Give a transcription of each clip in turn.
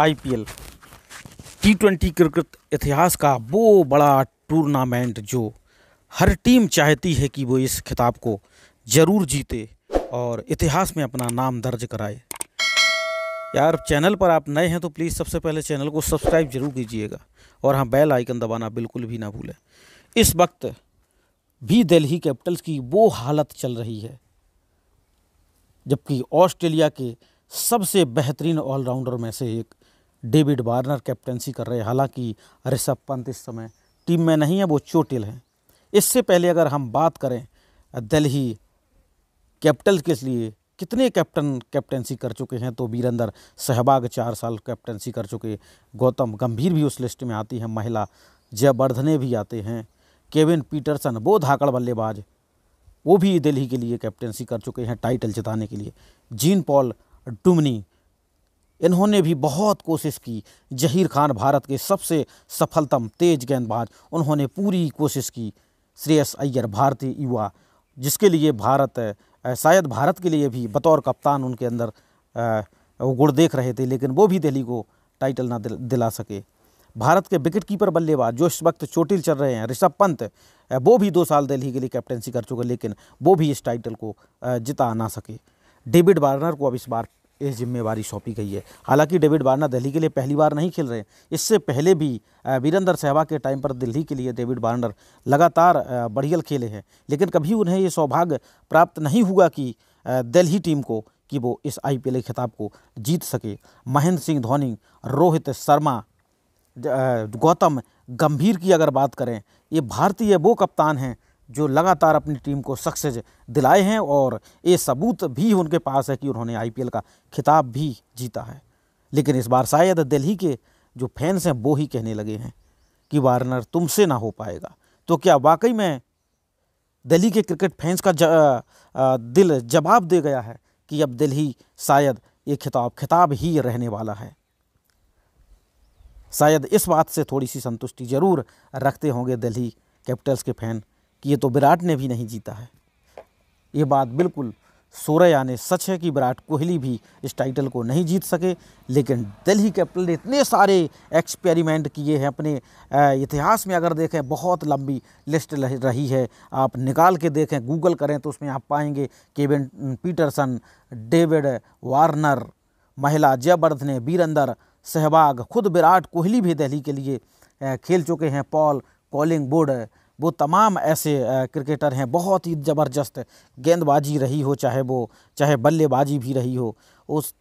IPL T twenty cricket इतिहास का वो बड़ा टूर्नामेंट जो हर टीम चाहती है कि वो इस खिताब को ज़रूर जीते और इतिहास में अपना नाम दर्ज कराए यार चैनल पर आप नए हैं तो प्लीज़ सबसे पहले चैनल को सब्सक्राइब जरूर कीजिएगा और हाँ बेल आइकन दबाना बिल्कुल भी ना भूलें इस वक्त भी दिल्ली कैपिटल्स की वो हालत चल रही है जबकि ऑस्ट्रेलिया के सबसे बेहतरीन ऑलराउंडर में से एक डेविड वार्नर कैप्टनसी कर रहे हैं हालांकि ऋषभ पंत इस समय टीम में नहीं है वो चोटिल हैं इससे पहले अगर हम बात करें दिल्ली कैपिटल के लिए कितने कैप्टन कैप्टनसी कर चुके हैं तो वीरेंद्र सहवाग चार साल कैप्टनसी कर चुके गौतम गंभीर भी उस लिस्ट में आती हैं महिला जयवर्धने भी आते हैं केविन पीटरसन वो धाकड़ बल्लेबाज वो भी दिल्ली के लिए कैप्टनसी कर चुके हैं टाइटल जिताने के लिए जीन पॉल डुमनी इन्होंने भी बहुत कोशिश की जहीर खान भारत के सबसे सफलतम तेज गेंदबाज उन्होंने पूरी कोशिश की श्रेयस अय्यर भारतीय युवा जिसके लिए भारत शायद भारत के लिए भी बतौर कप्तान उनके अंदर वो गुड़ देख रहे थे लेकिन वो भी दिल्ली को टाइटल ना दिला सके भारत के विकेट कीपर बल्लेबाज जो इस वक्त चोटिल चल रहे हैं ऋषभ पंत वो भी दो साल दिल्ली के लिए कैप्टेंसी कर चुके लेकिन वो भी इस टाइटल को जिता ना सके डेविड वार्नर को अब इस बार ये जिम्मेवारी सौंपी गई है हालांकि डेविड वार्नर दिल्ली के लिए पहली बार नहीं खेल रहे इससे पहले भी वीरेंद्र सहवाग के टाइम पर दिल्ली के लिए डेविड वार्नर लगातार बढ़ियल खेले हैं लेकिन कभी उन्हें ये सौभाग्य प्राप्त नहीं हुआ कि दिल्ली टीम को कि वो इस आई पी खिताब को जीत सके महेंद्र सिंह धोनी रोहित शर्मा गौतम गंभीर की अगर बात करें ये भारतीय वो कप्तान हैं जो लगातार अपनी टीम को सक्सेस दिलाए हैं और ये सबूत भी उनके पास है कि उन्होंने आई का खिताब भी जीता है लेकिन इस बार शायद दिल्ली के जो फैंस हैं वो ही कहने लगे हैं कि वार्नर तुमसे ना हो पाएगा तो क्या वाकई में दिल्ली के क्रिकेट फैंस का ज, आ, दिल जवाब दे गया है कि अब दिल्ली शायद ये खिताब खिताब ही रहने वाला है शायद इस बात से थोड़ी सी संतुष्टि ज़रूर रखते होंगे दिल्ली कैपिटल्स के फैन कि ये तो विराट ने भी नहीं जीता है ये बात बिल्कुल सोरे यानी सच है कि विराट कोहली भी इस टाइटल को नहीं जीत सके लेकिन दिल्ली कैपिटल ने इतने सारे एक्सपेरिमेंट किए हैं अपने इतिहास में अगर देखें बहुत लंबी लिस्ट रही है आप निकाल के देखें गूगल करें तो उसमें आप पाएंगे केविन पीटरसन डेविड वार्नर महिला जयवर्धने बीरंदर सहवाग खुद विराट कोहली भी दिल्ली के लिए खेल चुके हैं पॉल कॉलिंग बोर्ड वो तमाम ऐसे क्रिकेटर हैं बहुत ही ज़बरदस्त गेंदबाजी रही हो चाहे वो चाहे बल्लेबाजी भी रही हो उस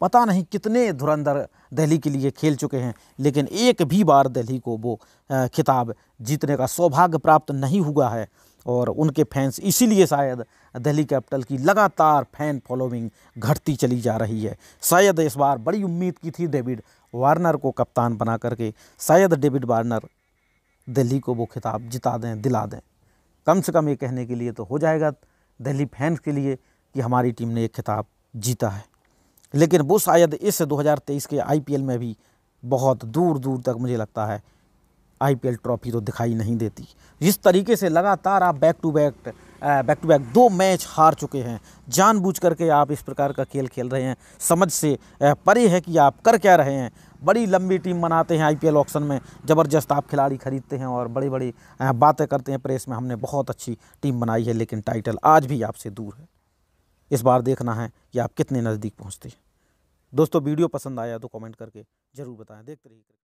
पता नहीं कितने धुरंधर दिल्ली के लिए खेल चुके हैं लेकिन एक भी बार दिल्ली को वो खिताब जीतने का सौभाग्य प्राप्त नहीं हुआ है और उनके फैंस इसीलिए शायद दिल्ली कैपिटल की लगातार फैन फॉलोइंग घटती चली जा रही है शायद इस बार बड़ी उम्मीद की थी डेविड वार्नर को कप्तान बना करके शायद डेविड वार्नर दिल्ली को वो खिताब जिता दें दिला दें कम से कम ये कहने के लिए तो हो जाएगा दिल्ली फैंस के लिए कि हमारी टीम ने ये खिताब जीता है लेकिन वो शायद इस 2023 के आईपीएल में भी बहुत दूर दूर तक मुझे लगता है आईपीएल ट्रॉफी तो दिखाई नहीं देती जिस तरीके से लगातार आप back to back back to back दो मैच हार चुके हैं जानबूझ करके आप इस प्रकार का खेल खेल रहे हैं समझ से परे है कि आप कर क्या रहे हैं बड़ी लंबी टीम बनाते हैं आईपीएल ऑक्शन में ज़बरदस्त आप खिलाड़ी खरीदते हैं और बड़ी बड़ी बातें करते हैं प्रेस में हमने बहुत अच्छी टीम बनाई है लेकिन टाइटल आज भी आपसे दूर है इस बार देखना है कि आप कितने नज़दीक पहुँचते हैं दोस्तों वीडियो पसंद आया तो कमेंट करके ज़रूर बताएं देखते रहिए